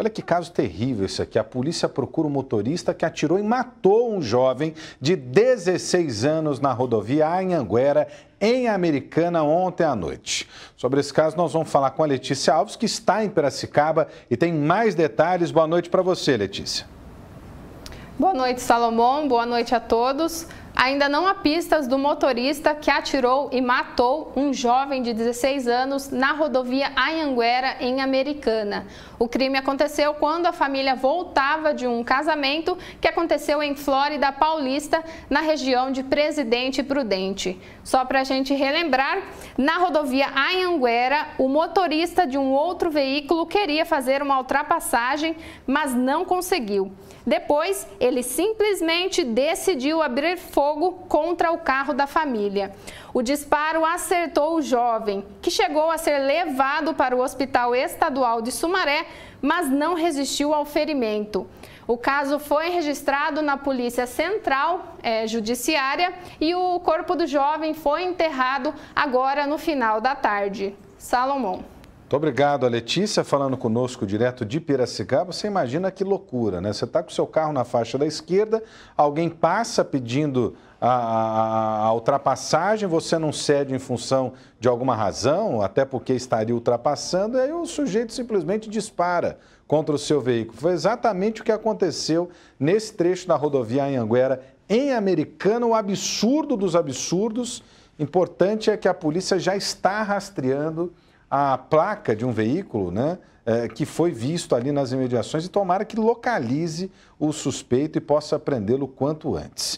Olha que caso terrível isso aqui. A polícia procura o um motorista que atirou e matou um jovem de 16 anos na rodovia Anhanguera, em Americana, ontem à noite. Sobre esse caso, nós vamos falar com a Letícia Alves, que está em Piracicaba e tem mais detalhes. Boa noite para você, Letícia. Boa noite, Salomão. Boa noite a todos. Ainda não há pistas do motorista que atirou e matou um jovem de 16 anos na rodovia Anhanguera, em Americana. O crime aconteceu quando a família voltava de um casamento que aconteceu em Flórida Paulista, na região de Presidente Prudente. Só para a gente relembrar, na rodovia Anhanguera, o motorista de um outro veículo queria fazer uma ultrapassagem, mas não conseguiu. Depois, ele simplesmente decidiu abrir fogo fogo contra o carro da família. O disparo acertou o jovem, que chegou a ser levado para o Hospital Estadual de Sumaré, mas não resistiu ao ferimento. O caso foi registrado na Polícia Central é, Judiciária e o corpo do jovem foi enterrado agora no final da tarde. Salomão. Muito obrigado, a Letícia, falando conosco direto de Piracicaba. Você imagina que loucura, né? Você está com o seu carro na faixa da esquerda, alguém passa pedindo a, a, a, ultrapassagem, você não cede em função de alguma razão, até porque estaria ultrapassando, aí o sujeito simplesmente dispara contra o seu veículo. Foi exatamente o que aconteceu nesse trecho da rodovia Anhanguera, em Americana, o absurdo dos absurdos. Importante é que a polícia já está rastreando a placa de um veículo, né? É, que foi visto ali nas imediações e tomara que localize o suspeito e possa prendê-lo quanto antes.